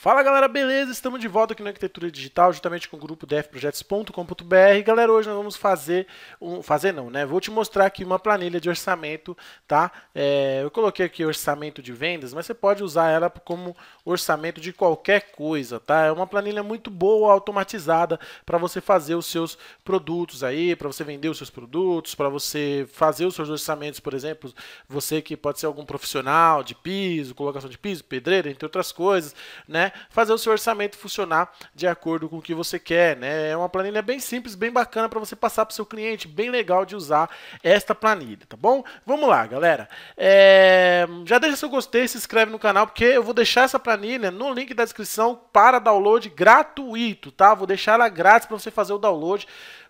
Fala galera, beleza? Estamos de volta aqui na Arquitetura Digital, juntamente com o grupo dfprojetos.com.br. Galera, hoje nós vamos fazer, um, fazer não, né? Vou te mostrar aqui uma planilha de orçamento, tá? É, eu coloquei aqui orçamento de vendas, mas você pode usar ela como orçamento de qualquer coisa, tá? É uma planilha muito boa, automatizada, para você fazer os seus produtos aí, para você vender os seus produtos, para você fazer os seus orçamentos, por exemplo, você que pode ser algum profissional de piso, colocação de piso, pedreiro, entre outras coisas, né? Fazer o seu orçamento funcionar de acordo com o que você quer, né? É uma planilha bem simples, bem bacana para você passar para o seu cliente, bem legal de usar esta planilha, tá bom? Vamos lá, galera. É... Já deixa seu gostei, se inscreve no canal, porque eu vou deixar essa planilha no link da descrição para download gratuito, tá? Vou deixar ela grátis para você fazer o download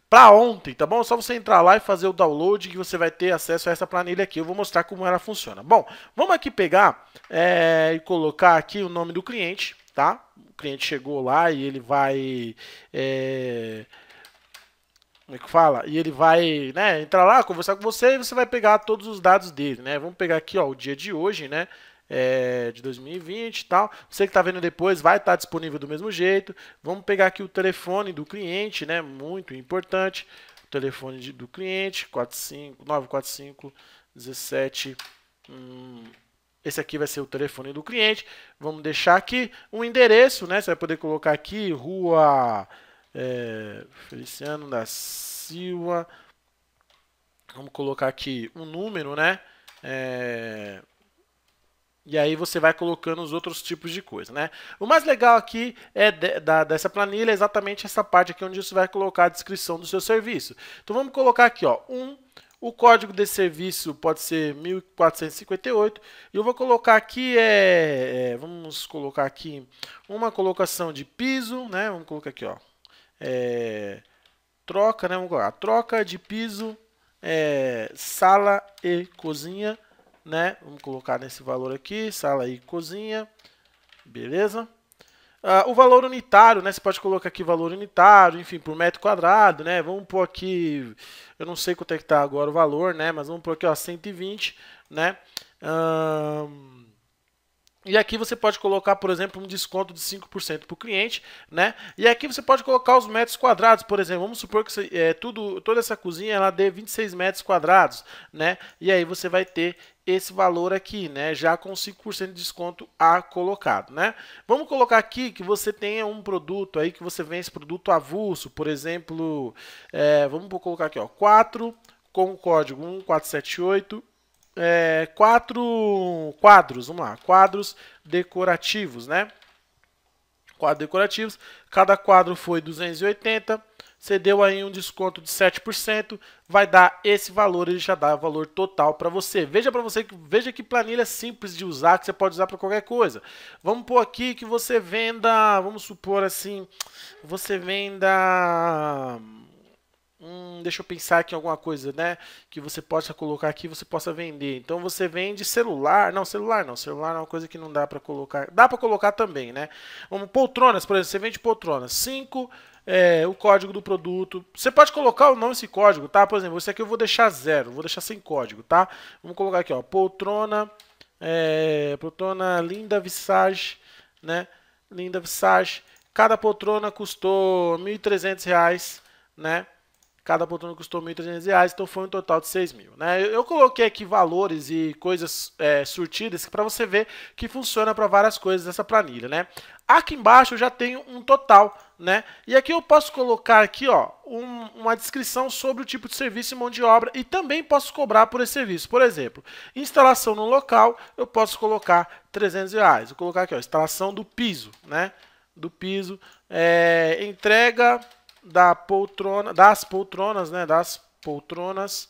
para ontem, tá bom? É só você entrar lá e fazer o download que você vai ter acesso a essa planilha aqui. Eu vou mostrar como ela funciona. Bom, vamos aqui pegar é, e colocar aqui o nome do cliente, tá? O cliente chegou lá e ele vai... É, como é que fala? E ele vai né, entrar lá, conversar com você e você vai pegar todos os dados dele, né? Vamos pegar aqui ó, o dia de hoje, né? é, de 2020 e tal. Você que está vendo depois vai estar tá disponível do mesmo jeito. Vamos pegar aqui o telefone do cliente, né? Muito importante. O telefone de, do cliente, 945 17. Hum, esse aqui vai ser o telefone do cliente. Vamos deixar aqui um endereço, né? Você vai poder colocar aqui Rua é, Feliciano da Silva. Vamos colocar aqui um número, né? É, e aí você vai colocando os outros tipos de coisa, né? O mais legal aqui é de, da, dessa planilha é exatamente essa parte aqui onde você vai colocar a descrição do seu serviço. Então vamos colocar aqui, ó, um, o código desse serviço pode ser 1458 e eu vou colocar aqui é, é vamos colocar aqui uma colocação de piso, né? Vamos colocar aqui, ó, é, troca, né? Vamos colocar troca de piso, é, sala e cozinha né? Vamos colocar nesse valor aqui, sala e cozinha, beleza? Uh, o valor unitário, né? Você pode colocar aqui valor unitário, enfim, por metro quadrado, né? Vamos pôr aqui, eu não sei quanto é que tá agora o valor, né? Mas vamos pôr aqui, ó, 120, né? e aqui você pode colocar, por exemplo, um desconto de 5% para o cliente, né? E aqui você pode colocar os metros quadrados, por exemplo. Vamos supor que você, é, tudo, toda essa cozinha ela dê 26 metros quadrados, né? E aí você vai ter esse valor aqui, né? Já com 5% de desconto a colocado, né? Vamos colocar aqui que você tenha um produto aí que você vende esse produto avulso, por exemplo, é, vamos colocar aqui, ó, 4 com o código 1478 é, quatro quadros, vamos lá, quadros decorativos, né? Quadros decorativos, cada quadro foi 280, você deu aí um desconto de 7%, vai dar esse valor, ele já dá o valor total para você. Veja para você, veja que planilha simples de usar, que você pode usar para qualquer coisa. Vamos pôr aqui que você venda, vamos supor assim, você venda... Hum, deixa eu pensar aqui em alguma coisa, né? Que você possa colocar aqui, você possa vender. Então você vende celular, não celular, não celular é uma coisa que não dá para colocar. Dá para colocar também, né? Um, poltronas, por exemplo, você vende poltronas, 5 é, o código do produto. Você pode colocar ou não esse código, tá? Por exemplo, esse aqui eu vou deixar zero, vou deixar sem código, tá? Vamos colocar aqui, ó, poltrona, é, poltrona linda visage, né? Linda visage. Cada poltrona custou R$ reais né? Cada poltrona custou R$ reais então foi um total de R$ mil. Né? Eu coloquei aqui valores e coisas é, surtidas para você ver que funciona para várias coisas essa planilha. Né? Aqui embaixo eu já tenho um total né? E aqui eu posso colocar aqui, ó, um, uma descrição sobre o tipo de serviço e mão de obra e também posso cobrar por esse serviço. Por exemplo, instalação no local, eu posso colocar 300 reais. Vou colocar aqui, ó, instalação do piso, né? Do piso, é, entrega da poltrona, das poltronas, né? Das poltronas,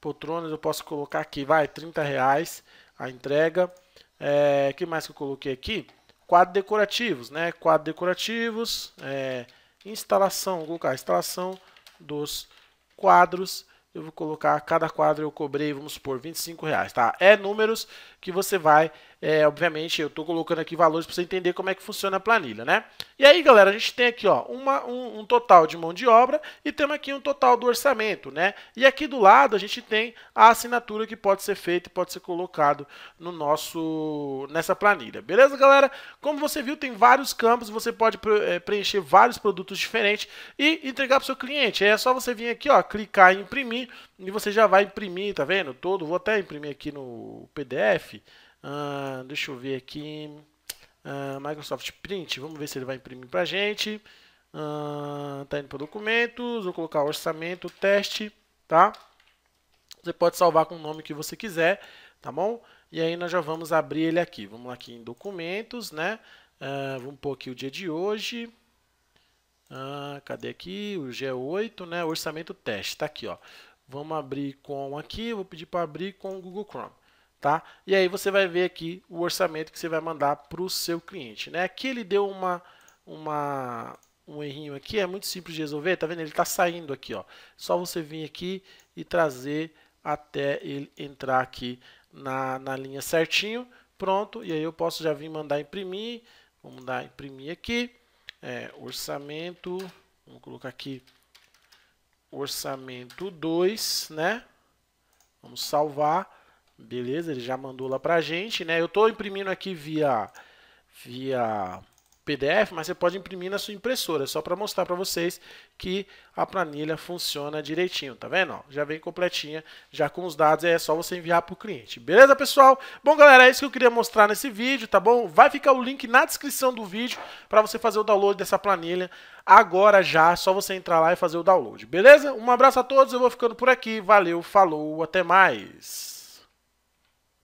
poltronas eu posso colocar aqui, vai, 30 reais a entrega. É, que mais que eu coloquei aqui? Quadro decorativos, né? Quadro decorativos, é, instalação, vou colocar instalação dos quadros. Eu vou colocar cada quadro eu cobrei, vamos supor, 25 reais, tá? É números que você vai é, obviamente, eu estou colocando aqui valores para você entender como é que funciona a planilha, né? E aí, galera, a gente tem aqui ó, uma, um, um, total de mão de obra e temos aqui um total do orçamento, né? E aqui do lado a gente tem a assinatura que pode ser feita e pode ser colocado no nosso, nessa planilha. Beleza, galera? Como você viu, tem vários campos, você pode eh, preencher vários produtos diferentes e entregar para o seu cliente. É só você vir aqui, ó, clicar em imprimir e você já vai imprimir, tá vendo? Todo, vou até imprimir aqui no PDF, ah, deixa eu ver aqui. Ah, Microsoft Print, vamos ver se ele vai imprimir para a gente. Está ah, tá indo para documentos, vou colocar orçamento, teste, tá? Você pode salvar com o nome que você quiser, tá bom? E aí nós já vamos abrir ele aqui. Vamos lá aqui em documentos, né? Uh, vamos pôr aqui o dia de hoje. Uh, cadê aqui? O G8, né? Orçamento teste. Tá aqui, ó. Vamos abrir com aqui. Vou pedir para abrir com o Google Chrome. Tá? E aí você vai ver aqui o orçamento que você vai mandar para o seu cliente. Né? Aqui ele deu uma, uma, um errinho aqui, é muito simples de resolver, tá vendo? Ele está saindo aqui, ó. Só você vir aqui e trazer até ele entrar aqui na, na linha certinho. Pronto, e aí eu posso já vir mandar imprimir. Vamos dar imprimir aqui. É, orçamento, vamos colocar aqui orçamento 2, né? Vamos salvar. Beleza, ele já mandou lá pra gente, né? Eu estou imprimindo aqui via, via PDF, mas você pode imprimir na sua impressora, é só para mostrar para vocês que a planilha funciona direitinho, tá vendo? Ó, já vem completinha, já com os dados, é só você enviar para o cliente. Beleza, pessoal? Bom, galera, é isso que eu queria mostrar nesse vídeo, tá bom? Vai ficar o link na descrição do vídeo para você fazer o download dessa planilha agora já, é só você entrar lá e fazer o download, beleza? Um abraço a todos, eu vou ficando por aqui, valeu, falou, até mais!